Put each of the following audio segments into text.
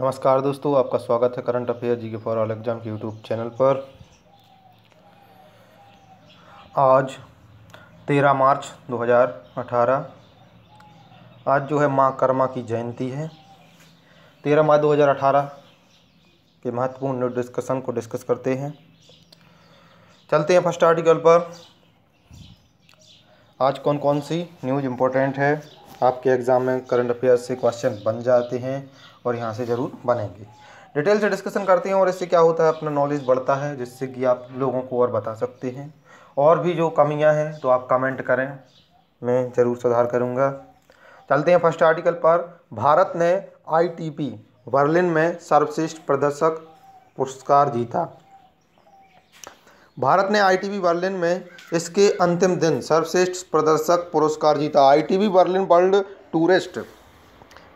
नमस्कार दोस्तों आपका स्वागत है current affair G for all exam के यूट्यूब चैनल पर आज 13 मार्च 2018 आज जो है माँ कर्मा की जयंती है 13 मार्च 2018 के महत्वपूर्ण डिस्कशन को डिस्कस करते हैं चलते हैं फर्स्ट आर्टिकल पर आज कौन कौन सी न्यूज़ इम्पोर्टेंट है आपके एग्ज़ाम में करंट अफेयर्स से क्वेश्चन बन जाते हैं और यहाँ से ज़रूर बनेंगे डिटेल से डिस्कशन करते हैं और इससे क्या होता है अपना नॉलेज बढ़ता है जिससे कि आप लोगों को और बता सकते हैं और भी जो कमियाँ हैं तो आप कमेंट करें मैं ज़रूर सुधार करूँगा चलते हैं फर्स्ट आर्टिकल पर भारत ने आई बर्लिन में सर्वश्रेष्ठ प्रदर्शक पुरस्कार जीता भारत ने आईटीबी बर्लिन में इसके अंतिम दिन सर्वश्रेष्ठ प्रदर्शक पुरस्कार जीता ITB Berlin world tourist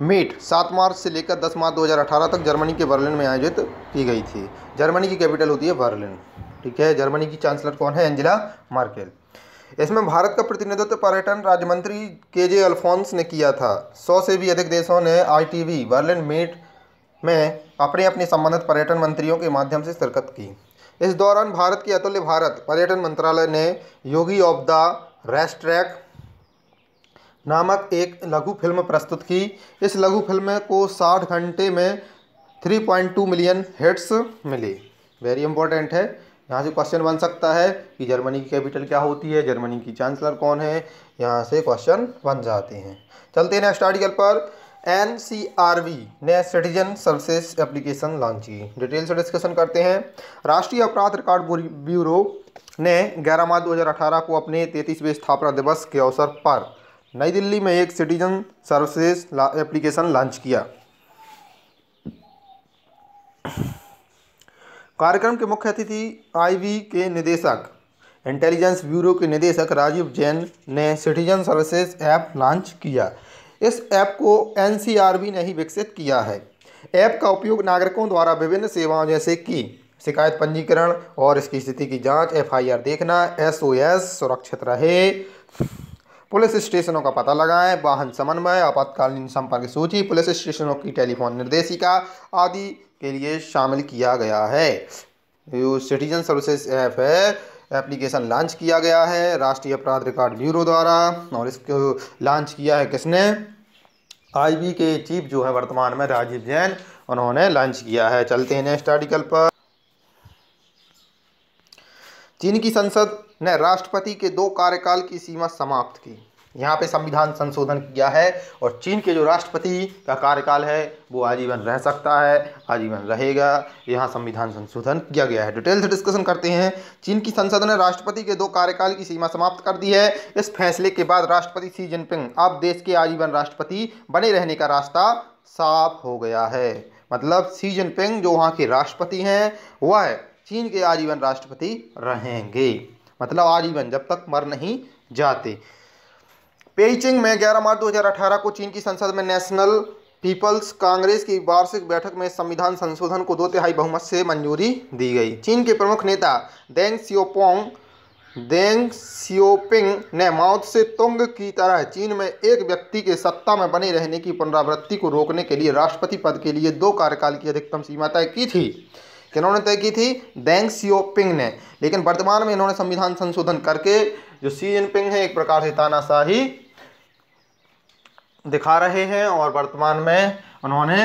meet सात मार्च से लेकर दस मार्च 2018 तक जर्मनी के बर्लिन में आयोजित की गई थी जर्मनी की कैपिटल होती है बर्लिन ठीक है जर्मनी की चांसलर कौन है एंजिला मार्केल इसमें भारत का प्रतिनिधित्व पर्यटन राज्य मंत्री के जे अल्फोंस ने किया था सौ से भी अधिक देशों ने आईटीवी बर्लिन मीट में अपने अपने संबंधित पर्यटन मंत्रियों के माध्यम से शिरकत की इस दौरान भारत के अतुल्य भारत पर्यटन मंत्रालय ने योगी ऑफ द रेस्ट्रैक नामक एक लघु फिल्म प्रस्तुत की इस लघु फिल्म को साठ घंटे में three point two million hits मिले वेरी इंपॉर्टेंट है यहाँ से क्वेश्चन बन सकता है कि जर्मनी की कैपिटल क्या होती है जर्मनी की चांसलर कौन है यहाँ से क्वेश्चन बन जाते हैं चलते हैं नेक्स्ट आर्टिकल पर एन सी आर वी ने सिटीजन सर्विसेज एप्लीकेशन लॉन्च की डिटेल से डिस्कशन करते हैं राष्ट्रीय अपराध रिकॉर्ड ब्यूरो ने ग्यारह मार्च 2018 को अपने तैतीसवें स्थापना दिवस के अवसर पर नई दिल्ली में एक सिटीजन सर्विसेज ला, एप्लीकेशन लॉन्च किया कार्यक्रम के मुख्य अतिथि आईवी के निदेशक इंटेलिजेंस ब्यूरो के निदेशक राजीव जैन ने सिटीजन सर्विसेज ऐप लॉन्च किया इस ऐप को एनसीआरबी ने ही विकसित किया है ऐप का उपयोग नागरिकों द्वारा विभिन्न सेवाओं जैसे कि शिकायत पंजीकरण और इसकी स्थिति की जांच एफआईआर देखना एसओएस सुरक्षित रहे पुलिस स्टेशनों का पता लगाएं वाहन समन्वय आपातकालीन संपर्क सूची पुलिस स्टेशनों की टेलीफोन निर्देशिका आदि के लिए शामिल किया गया है यू सिटीजन सर्विसेज ऐप है एप्लीकेशन लॉन्च किया गया है राष्ट्रीय अपराध रिकॉर्ड ब्यूरो द्वारा और इसको लॉन्च किया है किसने आईबी के चीफ जो है वर्तमान में राजीव जैन उन्होंने लॉन्च किया है चलते हैं नेक्स्ट आर्टिकल पर चीन की संसद ने राष्ट्रपति के दो कार्यकाल की सीमा समाप्त की यहाँ पे संविधान संशोधन किया है और चीन के जो राष्ट्रपति का कार्यकाल है वो आजीवन रह सकता है आजीवन रहेगा यहाँ संविधान संशोधन किया गया है डिटेल से डिस्कशन करते हैं चीन की संसद ने राष्ट्रपति के दो कार्यकाल की सीमा समाप्त कर दी है इस फैसले के बाद राष्ट्रपति सी जिनपिंग अब देश के आजीवन राष्ट्रपति बने रहने का रास्ता साफ हो गया है मतलब सी जिनपिंग जो वहाँ के राष्ट्रपति हैं वह चीन के आजीवन राष्ट्रपति रहेंगे मतलब आजीवन जब तक मर नहीं जाते पेइचिंग में 11 मार्च 2018 को चीन की संसद में नेशनल पीपल्स कांग्रेस की वार्षिक बैठक में संविधान संशोधन को दो तिहाई बहुमत से मंजूरी दी गई चीन के प्रमुख नेता देंग सियोपोंग देंग सियोपिंग ने मौत से तुंग की तरह चीन में एक व्यक्ति के सत्ता में बने रहने की पुनरावृत्ति को रोकने के लिए राष्ट्रपति पद के लिए दो कार्यकाल की अधिकतम सीमा तय की थी किन्होंने तय की थी डेंग सियोपिंग ने लेकिन वर्तमान में इन्होंने संविधान संशोधन करके जो सी जिनपिंग है एक प्रकार से तानाशाही दिखा रहे हैं और वर्तमान में उन्होंने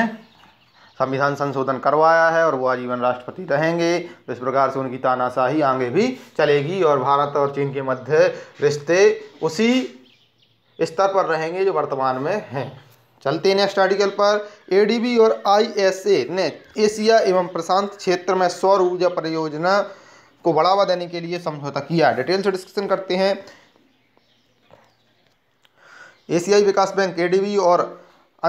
संविधान संशोधन करवाया है और वो आजीवन राष्ट्रपति रहेंगे तो इस प्रकार से उनकी तानाशाही आगे भी चलेगी और भारत और चीन के मध्य रिश्ते उसी स्तर पर रहेंगे जो वर्तमान में हैं चलते हैं नेक्स्ट आर्टिकल पर एडीबी और आईएसए ने एशिया एवं प्रशांत क्षेत्र में सौर ऊर्जा परियोजना को बढ़ावा देने के लिए समझौता किया डिटेल से डिस्कशन करते हैं एशियाई विकास बैंक एडीबी और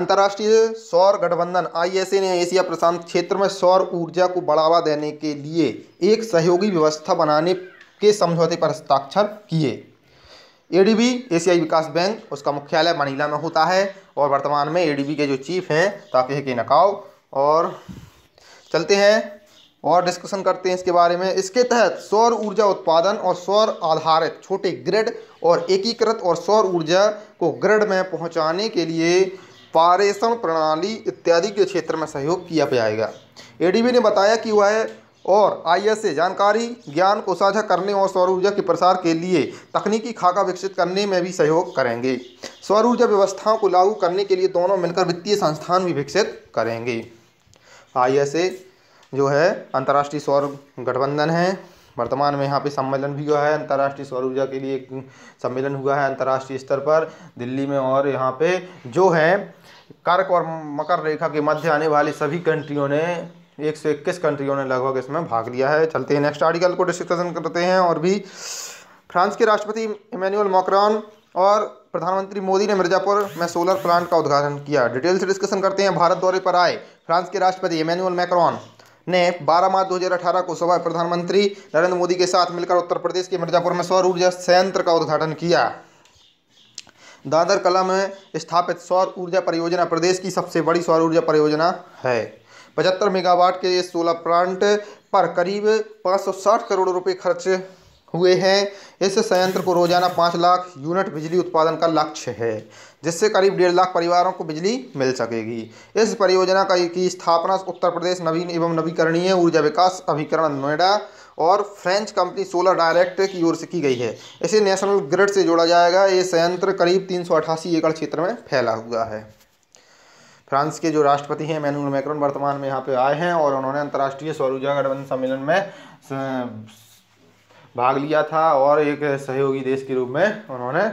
अंतर्राष्ट्रीय सौर गठबंधन आईएसए ने एशिया प्रशांत क्षेत्र में सौर ऊर्जा को बढ़ावा देने के लिए एक सहयोगी व्यवस्था बनाने के समझौते पर हस्ताक्षर किए एडीबी एशियाई विकास बैंक उसका मुख्यालय मनीला में होता है और वर्तमान में एडीबी के जो चीफ हैं ताके के नकाव और चलते हैं और डिस्कशन करते हैं इसके बारे में इसके तहत सौर ऊर्जा उत्पादन और सौर आधारित छोटे ग्रिड और एकीकृत और सौर ऊर्जा को ग्रिड में पहुंचाने के लिए पारेषण प्रणाली इत्यादि के क्षेत्र में सहयोग किया जाएगा एडीबी ने बताया कि वह और आई ए जानकारी ज्ञान को साझा करने और सौर ऊर्जा के प्रसार के लिए तकनीकी खाका विकसित करने में भी सहयोग करेंगे सौर ऊर्जा व्यवस्थाओं को लागू करने के लिए दोनों मिलकर वित्तीय संस्थान भी विकसित करेंगे आई जो है अंतर्राष्ट्रीय सौर गठबंधन है वर्तमान में यहाँ पे सम्मेलन भी हुआ है अंतर्राष्ट्रीय सौर ऊर्जा के लिए एक सम्मेलन हुआ है अंतर्राष्ट्रीय स्तर पर दिल्ली में और यहाँ पे जो है कर्क और मकर रेखा के मध्य आने वाली सभी कंट्रियों ने एक सौ इक्कीस कंट्रियों ने लगभग इसमें भाग लिया है चलते हैं नेक्स्ट आर्टिकल को डिस्कशन करते हैं और भी फ्रांस के राष्ट्रपति इमैनुअल मैक्रॉन और प्रधानमंत्री मोदी ने मिर्जापुर में सोलर प्लांट का उद्घाटन किया डिटेल से डिस्कशन करते हैं भारत दौरे पर आए फ्रांस के राष्ट्रपति इमैनुअल मैक्रॉन ने 12 मार्च 2018 को सुबह प्रधानमंत्री नरेंद्र मोदी के साथ मिलकर उत्तर प्रदेश के मिर्जापुर में सौर ऊर्जा संयंत्र का उद्घाटन किया दादर कला में स्थापित सौर ऊर्जा परियोजना प्रदेश की सबसे बड़ी सौर ऊर्जा परियोजना है पचहत्तर मेगावाट के इस सोलर प्लांट पर करीब 560 करोड़ रुपए खर्च हुए हैं इस संयंत्र को रोजाना पाँच लाख यूनिट बिजली उत्पादन का लक्ष्य है जिससे करीब डेढ़ लाख परिवारों को बिजली मिल सकेगी इस परियोजना का की स्थापना उत्तर प्रदेश नवीन एवं नवीकरणीय ऊर्जा विकास अभिकरण नोएडा और फ्रेंच कंपनी सोलर डायरेक्ट की ओर से की गई है इसे नेशनल ग्रिड से जोड़ा जाएगा ये संयंत्र करीब तीन एकड़ क्षेत्र में फैला हुआ है फ्रांस के जो राष्ट्रपति हैं मैनुअल मैक्रोन वर्तमान में यहाँ पे आए हैं और उन्होंने अंतर्राष्ट्रीय सौर ऊर्जा गठबंधन सम्मेलन में भाग लिया था और एक सहयोगी देश के रूप में उन्होंने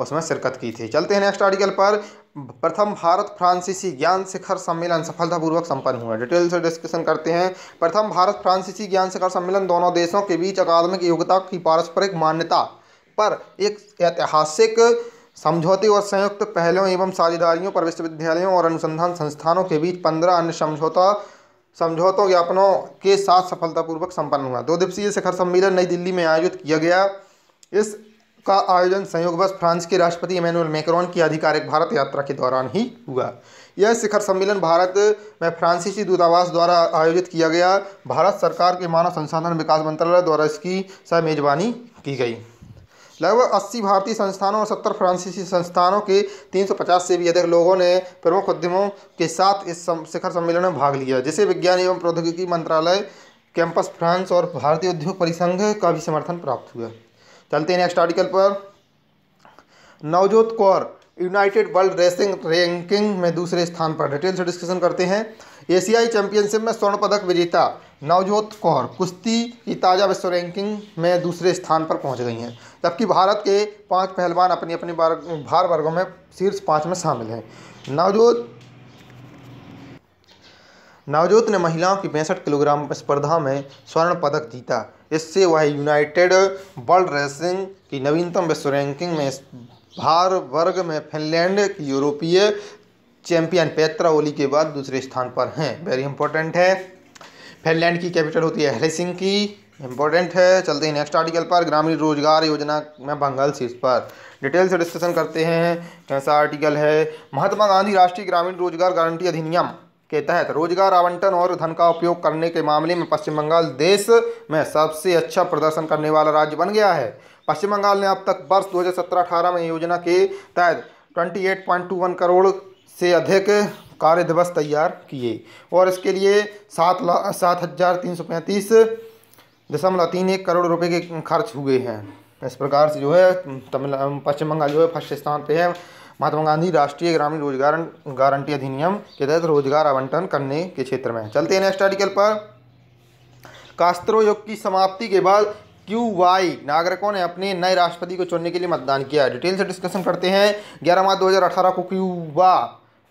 उसमें शिरकत की थी चलते हैं नेक्स्ट आर्टिकल पर प्रथम भारत फ्रांसीसी ज्ञान शिखर सम्मेलन सफलतापूर्वक संपन्न हुआ डिटेल से डिस्कशन करते हैं प्रथम भारत फ्रांसीसी ज्ञान शिखर सम्मेलन दोनों देशों के बीच अकादमिक योग्यता की पारस्परिक मान्यता पर एक ऐतिहासिक समझौते और संयुक्त पहलों एवं साझेदारियों पर विश्वविद्यालयों और अनुसंधान संस्थानों के बीच पंद्रह अन्य समझौता समझौतों ज्ञापनों के साथ सफलतापूर्वक संपन्न हुआ दो दिवसीय शिखर सम्मेलन नई दिल्ली में आयोजित किया गया इस का आयोजन संयोगवश फ्रांस के राष्ट्रपति इमैनुअल मैक्रॉन की आधिकारिक भारत यात्रा के दौरान ही हुआ यह शिखर सम्मेलन भारत में फ्रांसीसी दूतावास द्वारा आयोजित किया गया भारत सरकार के मानव संसाधन विकास मंत्रालय द्वारा इसकी सह मेजबानी की गई लगभग 80 भारतीय संस्थानों और 70 फ्रांसीसी संस्थानों के 350 से भी अधिक लोगों ने प्रमुख उद्यमों के साथ इस शिखर सम्मेलन में भाग लिया जिसे विज्ञान एवं प्रौद्योगिकी मंत्रालय कैंपस फ्रांस और भारतीय उद्योग परिसंघ का भी समर्थन प्राप्त हुआ चलते हैं नेक्स्ट आर्टिकल पर Navjot Kaur united world wrestling ranking में दूसरे स्थान पर डिटेल से डिस्कशन करते हैं एशियाई चैंपियनशिप में स्वर्ण पदक विजेता नवजोत कौर कुश्ती की ताज़ा विश्व रैंकिंग में दूसरे स्थान पर पहुंच गई हैं जबकि भारत के पांच पहलवान अपनी अपनी भार वर्गों में शीर्ष पाँच में शामिल हैं नवजोत नवजोत ने महिलाओं की पैंसठ किलोग्राम स्पर्धा में स्वर्ण पदक जीता इससे वह यूनाइटेड वर्ल्ड रेसिंग की नवीनतम विश्व रैंकिंग में भार वर्ग में फिनलैंड की यूरोपीय चैंपियन पेत्रा ओली के बाद दूसरे स्थान पर हैं वेरी इंपॉर्टेंट है फिनलैंड की कैपिटल होती है की इंपॉर्टेंट है चलते हैं नेक्स्ट आर्टिकल पर ग्रामीण रोजगार योजना में बंगाल शीर्ष पर डिटेल से डिस्कशन करते हैं कैसा आर्टिकल है महात्मा गांधी राष्ट्रीय ग्रामीण रोजगार गारंटी अधिनियम के तहत रोजगार आवंटन और धन का उपयोग करने के मामले में पश्चिम बंगाल देश में सबसे अच्छा प्रदर्शन करने वाला राज्य बन गया है पश्चिम बंगाल ने अब तक वर्ष 2017-18 में योजना के तहत 28.21 करोड़ से अधिक कार्य दिवस तैयार किए और इसके लिए सात लाख सात हज़ार तीन सौ पैंतीस दशमलव तीन एक करोड़ रुपए के खर्च हुए हैं इस प्रकार से जो है तमिल पश्चिम बंगाल जो है फर्स्ट स्थान पे है महात्मा गांधी राष्ट्रीय ग्रामीण रोजगार गारंटी अधिनियम के तहत रोजगार आवंटन करने के क्षेत्र में चलते हैं नेक्स्ट आर्टिकल पर कास्त्रो युग की समाप्ति के बाद क्यू वाई नागरिकों ने अपने नए राष्ट्रपति को चुनने के लिए मतदान किया डिटेल से डिस्कशन करते हैं ग्यारह मार्च अठारह को क्यूबा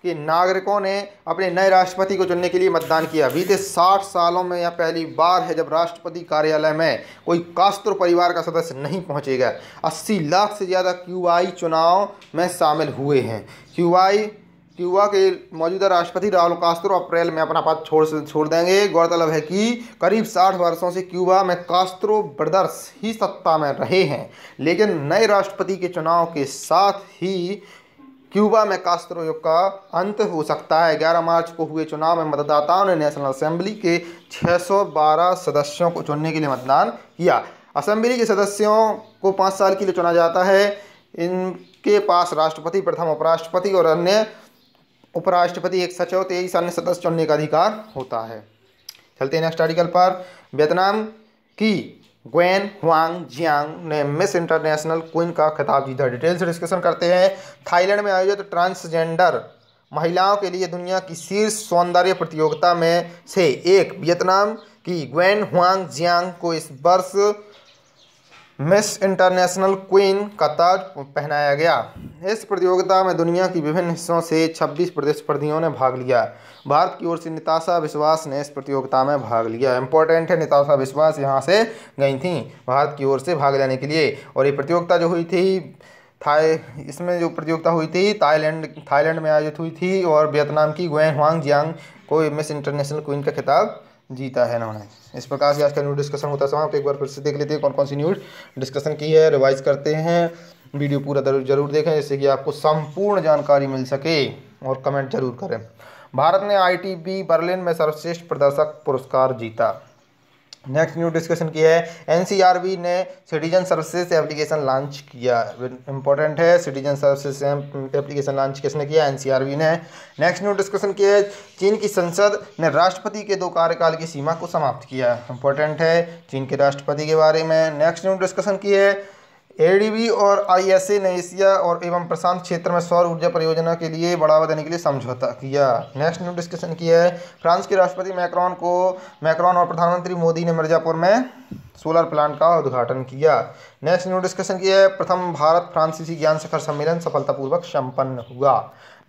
कि नागरिकों ने अपने नए राष्ट्रपति को चुनने के लिए मतदान किया बीते 60 सालों में यह पहली बार है जब राष्ट्रपति कार्यालय में कोई कास्त्रो परिवार का सदस्य नहीं पहुंचेगा 80 लाख से ज़्यादा क्यूआई चुनाव में शामिल हुए हैं क्यूआई क्यूबा के मौजूदा राष्ट्रपति राहुल कास्त्रो अप्रैल में अपना पद छोड़ छोड़ देंगे गौरतलब है कि करीब साठ वर्षों से क्यूबा में कास्त्रो ब्रदर्स ही सत्ता में रहे हैं लेकिन नए राष्ट्रपति के चुनाव के साथ ही क्यूबा में कास्त्रो युग का अंत हो सकता है 11 मार्च को हुए चुनाव में मतदाताओं ने नेशनल असेंबली के 612 सदस्यों को चुनने के लिए मतदान किया असेंबली के सदस्यों को पाँच साल के लिए चुना जाता है इनके पास राष्ट्रपति प्रथम उपराष्ट्रपति और अन्य उपराष्ट्रपति एक सचिव तेईस अन्य सदस्य चुनने का अधिकार होता है चलते हैं नेक्स्ट आर्टिकल पर वियतनाम की ग्वेन हुआंग जियांग ने मिस इंटरनेशनल क्वीन का खिताब जीता डिटेल से डिस्कशन करते हैं थाईलैंड में आयोजित ट्रांसजेंडर महिलाओं के लिए दुनिया की शीर्ष सौंदर्य प्रतियोगिता में से एक वियतनाम की ग्वेन हुआंग जियांग को इस वर्ष मिस इंटरनेशनल क्वीन का ताज पहनाया गया इस प्रतियोगिता में दुनिया की विभिन्न हिस्सों से 26 प्रतिस्पर्धियों ने भाग लिया भारत की ओर से निताशा विश्वास ने इस प्रतियोगिता में भाग लिया इंपॉर्टेंट है निताशा विश्वास यहाँ से गई थी भारत की ओर से भाग लेने के लिए और ये प्रतियोगिता जो हुई थी था इसमें जो प्रतियोगिता हुई थी थाईलैंड थाईलैंड में आयोजित हुई थी और वियतनाम की गुएन हुआंग जियांग को मिस इंटरनेशनल क्वीन का खिताब जीता है इन्होंने इस प्रकार से आज का न्यूज डिस्कशन होता समाप्त एक बार फिर से देख लेते हैं कौन कौन सी न्यूज डिस्कशन की है रिवाइज करते हैं वीडियो पूरा जरूर देखें जिससे कि आपको संपूर्ण जानकारी मिल सके और कमेंट जरूर करें भारत ने आईटीबी बर्लिन में सर्वश्रेष्ठ प्रदर्शक पुरस्कार जीता नेक्स्ट न्यू डिस्कशन किया है एनसीआरबी ने सिटीजन सर्विसेज एप्लीकेशन लॉन्च किया इंपॉर्टेंट है सिटीजन सर्विसेज एप्लीकेशन लॉन्च किसने किया एनसीआरबी ने नेक्स्ट न्यू डिस्कशन किया है चीन की संसद ने राष्ट्रपति के दो कार्यकाल की सीमा को समाप्त किया इंपॉर्टेंट है चीन के राष्ट्रपति के बारे में नेक्स्ट न्यू डिस्कशन किया है एडीबी और आईएसए ने एशिया और एवं प्रशांत क्षेत्र में सौर ऊर्जा परियोजना के लिए बढ़ावा देने के लिए समझौता किया नेक्स्ट न्यू डिस्कशन किया है फ्रांस के राष्ट्रपति मैक्रॉन को मैक्रॉन और प्रधानमंत्री मोदी ने मिर्जापुर में सोलर प्लांट का उद्घाटन किया नेक्स्ट न्यू डिस्कशन किया है प्रथम भारत फ्रांसीसी ज्ञान शिखर सम्मेलन सफलतापूर्वक संपन्न हुआ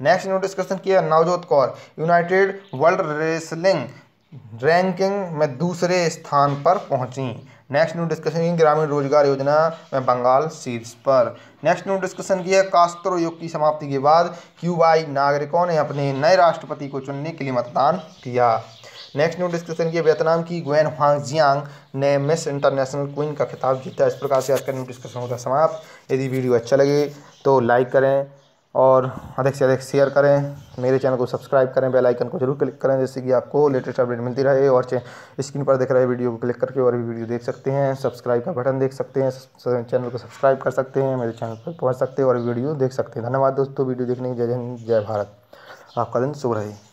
नेक्स्ट न्यू डिस्कशन किया Navjot Kaur united world wrestling ranking में दूसरे स्थान पर पहुंची नेक्स्ट न्यू डिस्कशन की ग्रामीण रोजगार योजना में बंगाल सीट्स पर नेक्स्ट न्यू डिस्कशन की है कास्त्रो युग की समाप्ति के बाद क्यूबाई नागरिकों ने अपने नए राष्ट्रपति को चुनने के लिए मतदान किया नेक्स्ट न्यू डिस्कशन की वियतनाम की ग्वेन हांग जियांग ने मिस इंटरनेशनल क्वीन का खिताब जीता इस प्रकार से आज का न्यू डिस्कशन होता समाप्त यदि वीडियो अच्छा लगे तो लाइक करें और अधिक से अधिक शेयर करें मेरे चैनल को सब्सक्राइब करें बेल आइकन को जरूर क्लिक करें जिससे कि आपको लेटेस्ट अपडेट मिलती रहे और स्क्रीन पर देख रहे वीडियो को क्लिक करके और भी वीडियो देख सकते हैं सब्सक्राइब का बटन देख सकते हैं चैनल को सब्सक्राइब कर सकते हैं मेरे चैनल पर पहुँच सकते हैं और वीडियो देख सकते हैं धन्यवाद दोस्तों वीडियो देखने की जय हिंद जय भारत आपका दिन शुभ रहे